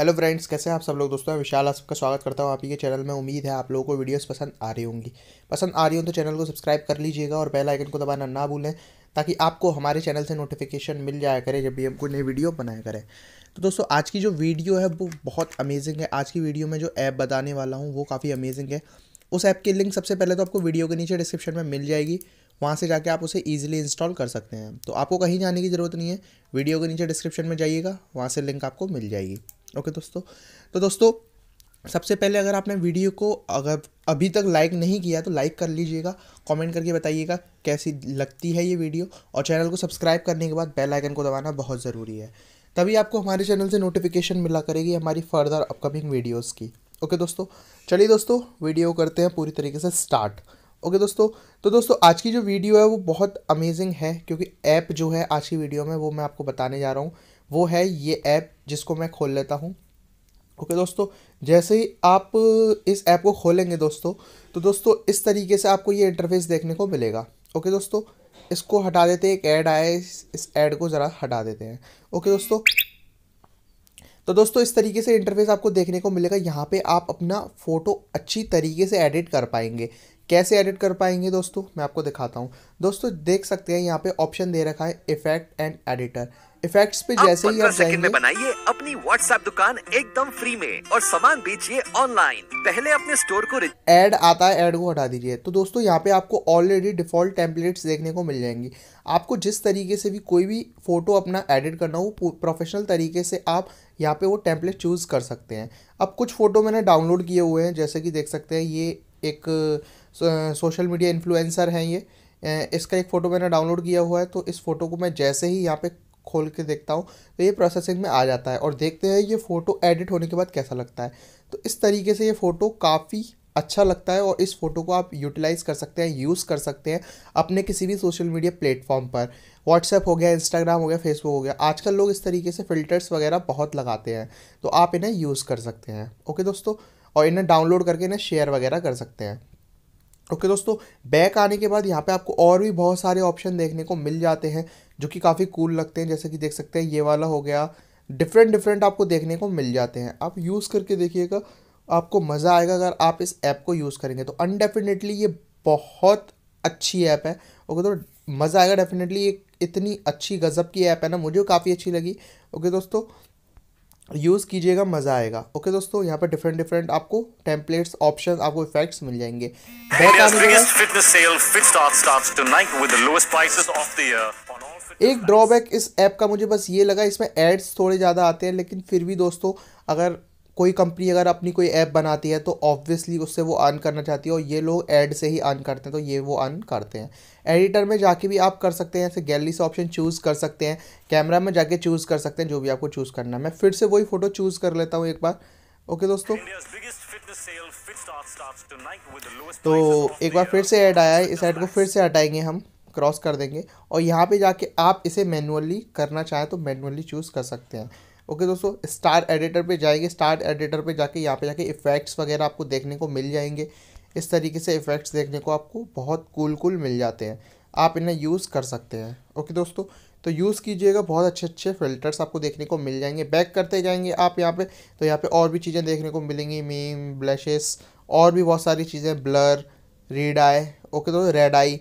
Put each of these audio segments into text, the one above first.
hello friends कैसे हैं आप सब लोग दोस्तों मैं विशाल आपका स्वागत करता हूं आप ही के चैनल में उम्मीद है आप लोगों को वीडियोस पसंद आ रही होंगी पसंद आ रही हो तो चैनल को सब्सक्राइब कर लीजिएगा और बेल आइकन को दबाना ना भूलें ताकि आपको हमारे चैनल से नोटिफिकेशन मिल जाया करे जब भी हम कोई नई वीडियो बनाया करें तो दोस्तों आज की जो वीडियो है वो बहुत अमेजिंग है आज की वीडियो में जो ऐप बताने वाला हूँ वो काफ़ी अमेजिंग है उस ऐप की लिंक सबसे पहले तो आपको वीडियो के नीचे डिस्क्रिप्शन में मिल जाएगी वहाँ से जाके आप उसे ईजिली इंस्टॉल कर सकते हैं तो आपको कहीं जाने की ज़रूरत नहीं है वीडियो के नीचे डिस्क्रिप्शन में जाइएगा वहाँ से लिंक आपको मिल जाएगी ओके दोस्तों तो दोस्तों सबसे पहले अगर आपने वीडियो को अगर अभी तक लाइक नहीं किया तो लाइक कर लीजिएगा कमेंट करके बताइएगा कैसी लगती है ये वीडियो और चैनल को सब्सक्राइब करने के बाद बेल आइकन को दबाना बहुत ज़रूरी है तभी आपको हमारे चैनल से नोटिफिकेशन मिला करेगी हमारी फर्दर अपकमिंग वीडियोज़ की ओके दोस्तों चलिए दोस्तों वीडियो करते हैं पूरी तरीके से स्टार्ट ओके दोस्तों तो दोस्तों आज की जो वीडियो है वो बहुत अमेजिंग है क्योंकि ऐप जो है आज की वीडियो में वो मैं आपको बताने जा रहा हूँ वो है ये ऐप जिसको मैं खोल लेता हूँ ओके okay, दोस्तों जैसे ही आप इस ऐप को खोलेंगे दोस्तों तो दोस्तों इस तरीके से आपको ये इंटरफेस देखने को मिलेगा ओके okay, दोस्तों इसको हटा देते हैं एक ऐड आया है इस ऐड को ज़रा हटा देते हैं ओके okay, दोस्तों तो दोस्तों इस तरीके से इंटरफेस आपको देखने को मिलेगा यहाँ पे आप अपना फ़ोटो अच्छी तरीके से एडिट कर पाएंगे कैसे एडिट कर पाएंगे दोस्तों मैं आपको दिखाता हूँ दोस्तों देख सकते हैं यहाँ पे ऑप्शन दे रखा है इफेक्ट एंड एडिटर इफेक्ट्स पे जैसे ही आप जाएंगे बनाइए अपनी व्हाट्सएप दुकान एकदम फ्री में और सामान बेचिए ऑनलाइन पहले अपने स्टोर को एड आता है एड को हटा दीजिए तो दोस्तों यहाँ पे आपको ऑलरेडी डिफॉल्ट टेम्पलेट्स देखने को मिल जाएंगी आपको जिस तरीके से भी कोई भी फोटो अपना एडिट करना हो प्रोफेशनल तरीके से आप यहाँ पे वो टेम्पलेट चूज़ कर सकते हैं अब कुछ फ़ोटो मैंने डाउनलोड किए हुए हैं जैसे कि देख सकते हैं ये एक सोशल मीडिया इन्फ्लुएंसर हैं ये इसका एक फ़ोटो मैंने डाउनलोड किया हुआ है तो इस फ़ोटो को मैं जैसे ही यहाँ पे खोल के देखता हूँ तो ये प्रोसेसिंग में आ जाता है और देखते हैं ये फ़ोटो एडिट होने के बाद कैसा लगता है तो इस तरीके से ये फ़ोटो काफ़ी अच्छा लगता है और इस फ़ोटो को आप यूटिलाइज़ कर सकते हैं यूज़ कर सकते हैं अपने किसी भी सोशल मीडिया प्लेटफॉर्म पर व्हाट्सएप हो गया इंस्टाग्राम हो गया फेसबुक हो गया आजकल लोग इस तरीके से फ़िल्टर्स वगैरह बहुत लगाते हैं तो आप इन्हें यूज़ कर सकते हैं ओके दोस्तों और इन्हें डाउनलोड करके इन्हें शेयर वगैरह कर सकते हैं ओके okay, दोस्तों बैक आने के बाद यहाँ पे आपको और भी बहुत सारे ऑप्शन देखने को मिल जाते हैं जो कि काफ़ी कूल लगते हैं जैसे कि देख सकते हैं ये वाला हो गया डिफरेंट डिफरेंट आपको देखने को मिल जाते हैं आप यूज़ करके देखिएगा आपको मज़ा आएगा अगर आप इस ऐप को यूज़ करेंगे तो अनडेफिनेटली ये बहुत अच्छी ऐप है ओके okay, तो मज़ा आएगा डेफिनेटली ये इतनी अच्छी गज़ब की ऐप है ना मुझे काफ़ी अच्छी लगी ओके okay, दोस्तों यूज़ कीजिएगा मज़ा आएगा ओके दोस्तों यहाँ पर डिफरेंट डिफरेंट आपको टेम्पलेट्स ऑप्शन आपको इफेक्ट्स मिल जाएंगे एक ड्रॉबैक इस ऐप का मुझे बस ये लगा इसमें एड्स थोड़े ज़्यादा आते हैं लेकिन फिर भी दोस्तों अगर कोई कंपनी अगर अपनी कोई ऐप बनाती है तो ऑब्वियसली उससे वो अर्न करना चाहती है और ये लोग ऐड से ही अर्न करते हैं तो ये वो अर्न करते हैं एडिटर में जाके भी आप कर सकते हैं ऐसे गैलरी से ऑप्शन चूज़ कर सकते हैं कैमरा में जाके चूज़ कर सकते हैं जो भी आपको चूज़ करना है मैं फिर से वही फ़ोटो चूज़ कर लेता हूँ एक बार ओके दोस्तों तो एक बार फिर से ऐड आया है इस ऐड को फिर से हटाएंगे हम क्रॉस कर देंगे और यहाँ पे जाके आप इसे मैनुअली करना चाहें तो मैनुअली चूज़ कर सकते हैं ओके दोस्तों स्टार एडिटर पे जाएंगे स्टार एडिटर पे जाके यहाँ पे जाके इफ़ेक्ट्स वगैरह आपको देखने को मिल जाएंगे इस तरीके से इफ़ेक्ट्स देखने को आपको बहुत कूल कूल मिल जाते हैं आप इन्हें यूज़ कर सकते हैं ओके दोस्तों तो यूज़ कीजिएगा बहुत अच्छे अच्छे फिल्टर्स आपको देखने को मिल जाएंगे बैक करते जाएंगे आप यहाँ पे तो यहाँ पे और भी चीज़ें देखने को मिलेंगी मीम ब्लशेस और भी बहुत सारी चीज़ें ब्लर रेड आई ओके दोस्तों रेड आई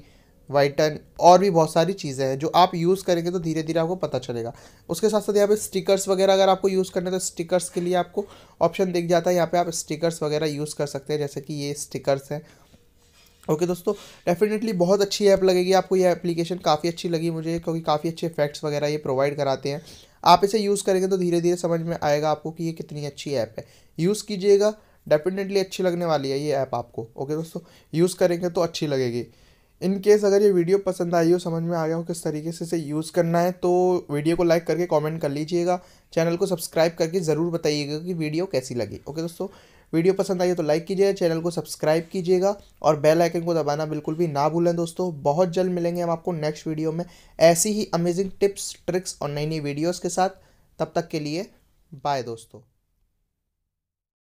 वाइटन और भी बहुत सारी चीज़ें हैं जो आप यूज़ करेंगे तो धीरे धीरे आपको पता चलेगा उसके साथ साथ यहाँ पे स्टिकर्स वगैरह अगर आपको यूज़ करना है तो स्टिकर्स के लिए आपको ऑप्शन दिख जाता है यहाँ पे आप स्टिकर्स वगैरह यूज़ कर सकते हैं जैसे कि ये स्टिकर्स हैं ओके okay, दोस्तों डेफिनेटली बहुत अच्छी ऐप लगेगी आपको ये एप्लीकेशन काफ़ी अच्छी लगी मुझे क्योंकि काफ़ी अच्छे इफेक्ट्स वगैरह ये प्रोवाइड कराते हैं आप इसे यूज़ करेंगे तो धीरे धीरे समझ में आएगा आपको कि ये कितनी अच्छी ऐप है यूज़ कीजिएगा डेफिनेटली अच्छी लगने वाली है ये ऐप आपको ओके दोस्तों यूज़ करेंगे तो अच्छी लगेगी इन केस अगर ये वीडियो पसंद आई हो समझ में आ गया हो किस तरीके से इसे यूज़ करना है तो वीडियो को लाइक करके कमेंट कर लीजिएगा चैनल को सब्सक्राइब करके ज़रूर बताइएगा कि वीडियो कैसी लगी ओके दोस्तों वीडियो पसंद आई हो तो लाइक कीजिएगा चैनल को सब्सक्राइब कीजिएगा और बेल आइकन को दबाना बिल्कुल भी ना भूलें दोस्तों बहुत जल्द मिलेंगे हम आपको नेक्स्ट वीडियो में ऐसी ही अमेजिंग टिप्स ट्रिक्स और नई नई वीडियोज़ के साथ तब तक के लिए बाय दोस्तों